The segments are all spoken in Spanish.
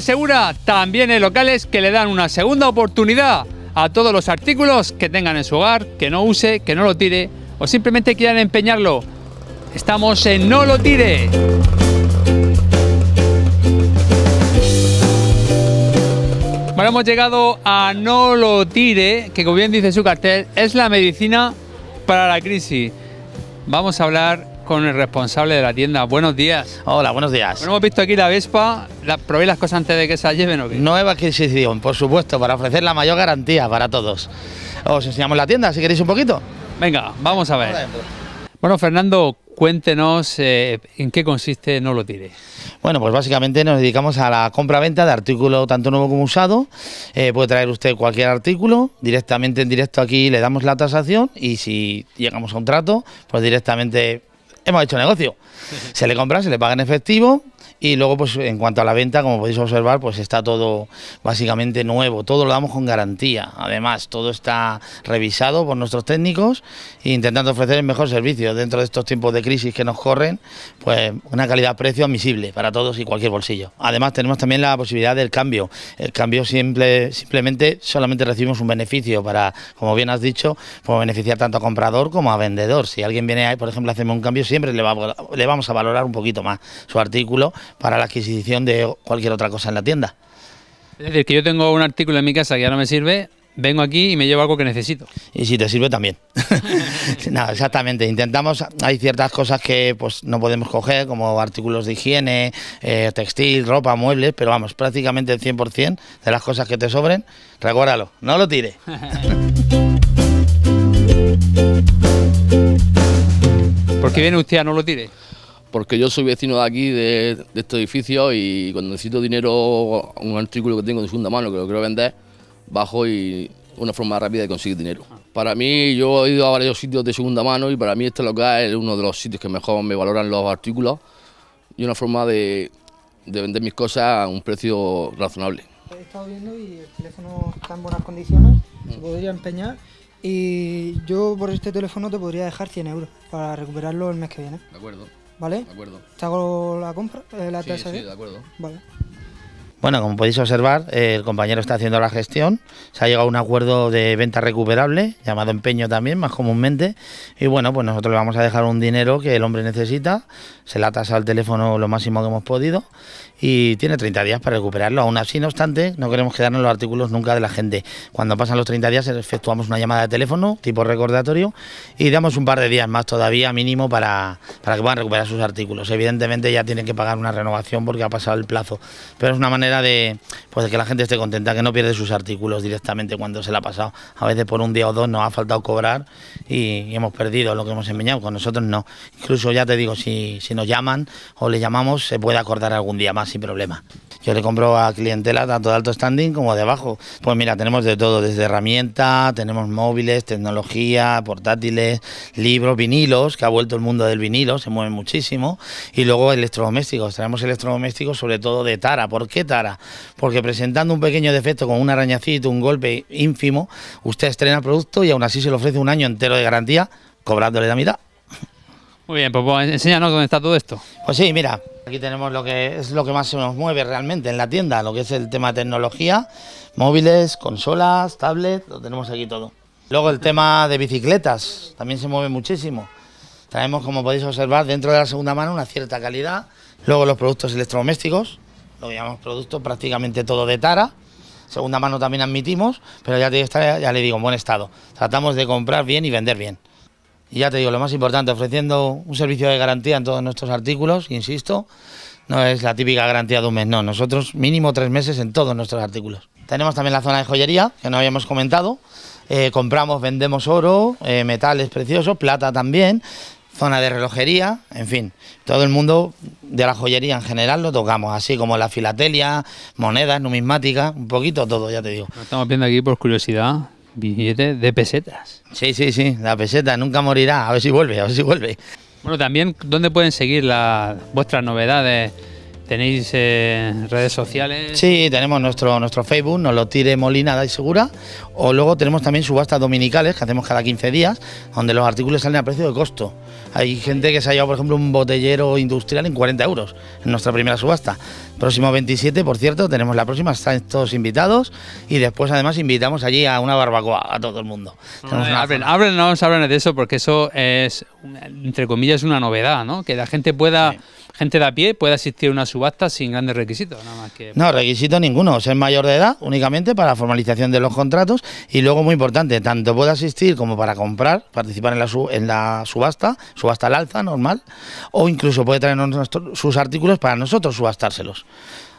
Segura también hay locales que le dan una segunda oportunidad a todos los artículos que tengan en su hogar, que no use, que no lo tire o simplemente quieran empeñarlo. Estamos en No lo tire. Bueno, hemos llegado a No lo tire, que como bien dice su cartel, es la medicina para la crisis. Vamos a hablar con el responsable de la tienda. Buenos días. Hola, buenos días. hemos visto aquí la Vespa. ¿Probéis las cosas antes de que se lleven o Nueva adquisición, por supuesto, para ofrecer la mayor garantía para todos. Os enseñamos la tienda, si queréis un poquito. Venga, vamos a ver. Bueno, Fernando, cuéntenos eh, en qué consiste No lo Tire... Bueno, pues básicamente nos dedicamos a la compra-venta de artículo tanto nuevo como usado. Eh, puede traer usted cualquier artículo, directamente en directo aquí le damos la tasación y si llegamos a un trato, pues directamente hemos hecho negocio. Se le compra, se le paga en efectivo, y luego, pues en cuanto a la venta, como podéis observar, pues está todo básicamente nuevo, todo lo damos con garantía. Además, todo está revisado por nuestros técnicos e intentando ofrecer el mejor servicio dentro de estos tiempos de crisis que nos corren, pues una calidad-precio admisible para todos y cualquier bolsillo. Además, tenemos también la posibilidad del cambio. El cambio simple, simplemente solamente recibimos un beneficio para, como bien has dicho, pues beneficiar tanto a comprador como a vendedor. Si alguien viene, ahí por ejemplo, a hacerme un cambio, siempre le vamos a valorar un poquito más su artículo para la adquisición de cualquier otra cosa en la tienda. Es decir, que yo tengo un artículo en mi casa que ya no me sirve, vengo aquí y me llevo algo que necesito. Y si te sirve también. no, exactamente. Intentamos, hay ciertas cosas que pues no podemos coger, como artículos de higiene, eh, textil, ropa, muebles, pero vamos, prácticamente el 100% de las cosas que te sobren, recuérdalo, no lo tires. ¿Por qué viene usted a no lo tire? porque yo soy vecino de aquí, de, este edificio, y cuando necesito dinero, un artículo que tengo de segunda mano que lo quiero vender, bajo y una forma rápida de conseguir dinero. Ah. Para mí, yo he ido a varios sitios de segunda mano y para mí este local es uno de los sitios que mejor me valoran los artículos y una forma de, vender mis cosas a un precio razonable. He estado viendo y el teléfono está en buenas condiciones, se mm. podría empeñar y yo por este teléfono te podría dejar 100 euros para recuperarlo el mes que viene. De acuerdo. ¿Vale? De acuerdo. ¿Te hago la compra? Eh, sí, sí, ¿eh? de acuerdo. Vale. Bueno, como podéis observar, el compañero está haciendo la gestión. Se ha llegado a un acuerdo de venta recuperable, llamado empeño también, más comúnmente. Y bueno, pues nosotros le vamos a dejar un dinero que el hombre necesita. Se la tasa al teléfono lo máximo que hemos podido. Y tiene 30 días para recuperarlo. Aún así, no obstante, no queremos quedarnos los artículos nunca de la gente. Cuando pasan los 30 días, efectuamos una llamada de teléfono, tipo recordatorio, y damos un par de días más todavía, mínimo, para, para que puedan recuperar sus artículos. Evidentemente, ya tienen que pagar una renovación porque ha pasado el plazo. Pero es una manera de, pues, que la gente esté contenta, que no pierde sus artículos directamente cuando se la ha pasado. A veces por un día o dos nos ha faltado cobrar y, hemos perdido lo que hemos empeñado. Con nosotros no. Incluso ya te digo, si, si nos llaman o le llamamos, se puede acordar algún día más sin problema. Yo le compro a clientela tanto de alto standing como de abajo... Pues mira, tenemos de todo, desde herramientas, tenemos móviles, tecnología, portátiles, libros, vinilos, que ha vuelto el mundo del vinilo, se mueve muchísimo. Y luego electrodomésticos, Tenemos electrodomésticos sobre todo de Tara. ¿Por qué Tara? Porque presentando un pequeño defecto con un arañacito, un golpe ínfimo, usted estrena el producto y aún así se le ofrece un año entero de garantía cobrándole la mitad. Muy bien, pues, pues enséñanos dónde está todo esto. Pues sí, mira, Aquí tenemos lo que es lo que más se nos mueve realmente en la tienda, lo que es el tema tecnología, móviles, consolas, tablets, lo tenemos aquí todo. Luego el tema de bicicletas, también se mueve muchísimo. Traemos, como podéis observar, dentro de la segunda mano una cierta calidad. Luego los productos electrodomésticos, lo llamamos productos prácticamente todo de tara. Segunda mano también admitimos, pero ya, ya le digo, en buen estado. Tratamos de comprar bien y vender bien. Y ya te digo, lo más importante, ofreciendo un servicio de garantía en todos nuestros artículos, insisto, no es la típica garantía de un mes, no, nosotros mínimo tres meses en todos nuestros artículos. Tenemos también la zona de joyería, que no habíamos comentado, eh, compramos, vendemos oro, eh, metales preciosos, plata también, zona de relojería, en fin, todo el mundo de la joyería en general lo tocamos, así como la filatelia, monedas, numismática, un poquito todo, ya te digo. Estamos viendo aquí por curiosidad billete de pesetas. Sí, sí, sí, la peseta nunca morirá. A ver si vuelve, a ver si vuelve. Bueno, también, ¿dónde pueden seguir las vuestras novedades? ¿Tenéis eh, redes sociales? Sí, tenemos nuestro, nuestro Facebook, nos lo tire Molina, dais segura. O luego tenemos también subastas dominicales que hacemos cada 15 días, donde los artículos salen a precio de costo. Hay gente que se ha llevado, por ejemplo, un botellero industrial en 40 euros en nuestra primera subasta. Próximo 27, por cierto, tenemos la próxima, están todos invitados y después además invitamos allí a una barbacoa a todo el mundo. ábrenos eh, de eso porque eso es, entre comillas, una novedad, ¿no? Que la gente pueda gente de a pie puede asistir a una subasta sin grandes requisitos, nada más que... No, requisito ninguno, ser mayor de edad únicamente para formalización de los contratos y luego muy importante, tanto puede asistir como para comprar, participar en la, en la subasta, subasta al alza normal, o incluso puede traernos sus artículos para nosotros subastárselos.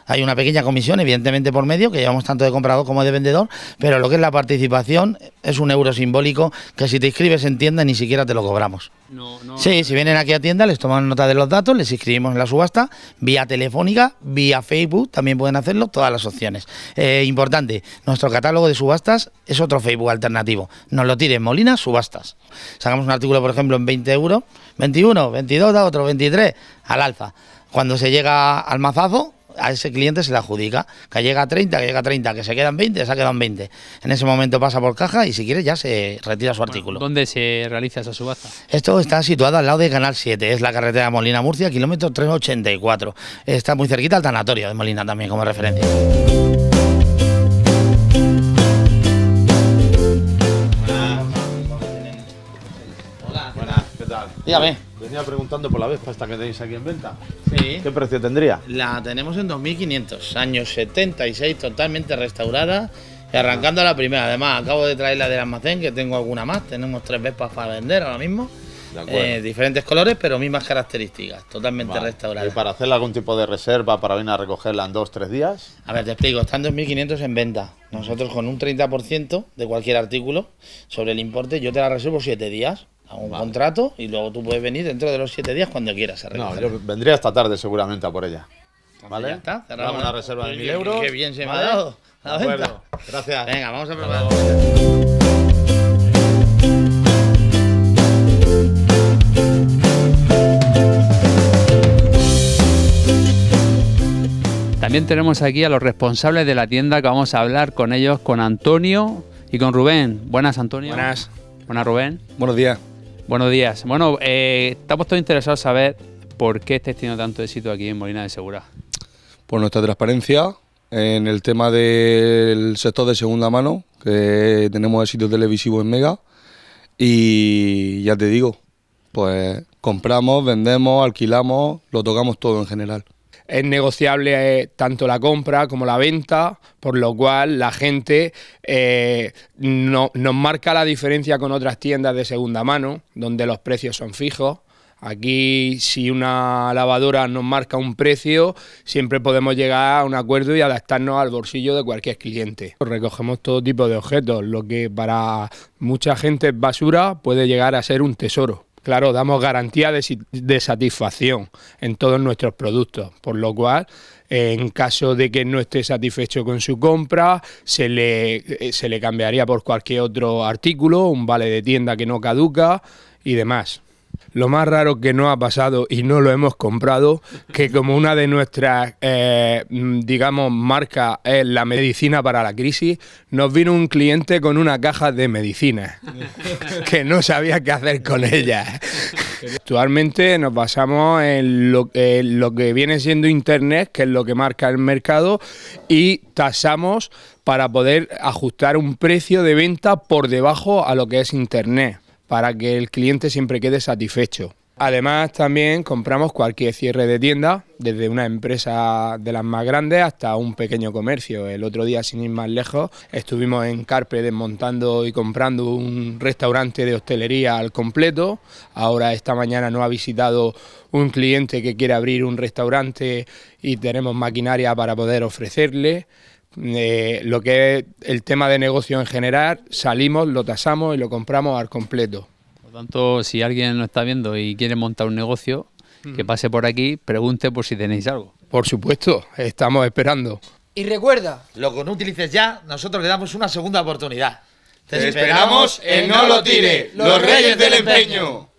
Hay una pequeña comisión, evidentemente, por medio, que llevamos tanto de comprador como de vendedor, pero lo que es la participación es un euro simbólico que si te inscribes en tienda ni siquiera te lo cobramos. No, Sí, si vienen aquí a tienda, les toman nota de los datos, les inscribimos en la subasta, vía telefónica, vía Facebook, también pueden hacerlo, todas las opciones. Eh, importante, nuestro catálogo de subastas es otro Facebook alternativo. Nos lo tiren Molina, subastas. Sacamos un artículo, por ejemplo, en 20 euros, 21, 22, da otro 23, al alza. Cuando se llega al mazazo, a ese cliente se le adjudica. Que llega a 30, que llega a 30, que se quedan 20, se ha quedado en 20. En ese momento pasa por caja y si quiere ya se retira su artículo. ¿Dónde se realiza esa subasta? Esto está situado al lado de Canal 7, es la carretera Molina-Murcia, kilómetro 384. Está muy cerquita al tanatorio de Molina también como referencia. Dígame. Venía preguntando por la Vespa esta que tenéis aquí en venta. Sí. ¿Qué precio tendría? La tenemos en 2500, año 76, totalmente restaurada. Y arrancando la primera, además acabo de traerla del almacén, que tengo alguna más. Tenemos tres Vespas para vender ahora mismo. Eh, diferentes colores, pero mismas características, totalmente restaurada ¿Y para hacer algún tipo de reserva para venir a recogerla en dos, tres días? A ver, te explico, están 2.500 en venta. Nosotros con un 30% de cualquier artículo sobre el importe, yo te la reservo siete días a un contrato y luego tú puedes venir dentro de los siete días cuando quieras. no, yo vendría esta tarde seguramente a por ella. ¿Vale? está, cerramos una reserva de mil euros. Qué bien se me ha dado. Gracias. Venga, vamos a probar. También tenemos aquí a los responsables de la tienda que vamos a hablar con ellos, con Antonio y con Rubén. Buenas, Antonio. Buenas. Buenas, Rubén. Buenos días. Buenos días. Bueno, eh, estamos todos interesados en saber por qué estáis teniendo tanto éxito aquí en Molina de Segura. Por nuestra transparencia en el tema del sector de segunda mano, que tenemos éxito televisivo en Mega. Y ya te digo, pues compramos, vendemos, alquilamos, lo tocamos todo en general es negociable eh, tanto la compra como la venta, por lo cual la gente eh, no, nos marca la diferencia con otras tiendas de segunda mano, donde los precios son fijos. Aquí si una lavadora nos marca un precio, siempre podemos llegar a un acuerdo y adaptarnos al bolsillo de cualquier cliente. Recogemos todo tipo de objetos, lo que para mucha gente es basura puede llegar a ser un tesoro. Claro, damos garantía de, satisfacción en todos nuestros productos, por lo cual en caso de que no esté satisfecho con su compra, se le, eh, se le cambiaría por cualquier otro artículo, un vale de tienda que no caduca y demás. Lo más raro que no ha pasado y no lo hemos comprado, que como una de nuestras, eh, digamos, marcas es la medicina para la crisis, nos vino un cliente con una caja de medicina, que no sabía qué hacer con ella. Actualmente nos basamos en lo que viene siendo Internet, que es lo que marca el mercado, y tasamos para poder ajustar un precio de venta por debajo a lo que es Internet para que el cliente siempre quede satisfecho. Además también compramos cualquier cierre de tienda, desde una empresa de las más grandes hasta un pequeño comercio. El otro día, sin ir más lejos, estuvimos en Carpe desmontando y comprando un restaurante de hostelería al completo. Ahora esta mañana no ha visitado un cliente que quiere abrir un restaurante y tenemos maquinaria para poder ofrecerle. Eh, lo que es el tema de negocio en general, salimos, lo tasamos y lo compramos al completo. Por lo tanto, si alguien lo está viendo y quiere montar un negocio, que pase por aquí, pregunte por si tenéis algo. Por supuesto, estamos esperando. Y recuerda, lo que no utilices ya, nosotros le damos una segunda oportunidad. Te esperamos en No lo tire, los reyes del empeño.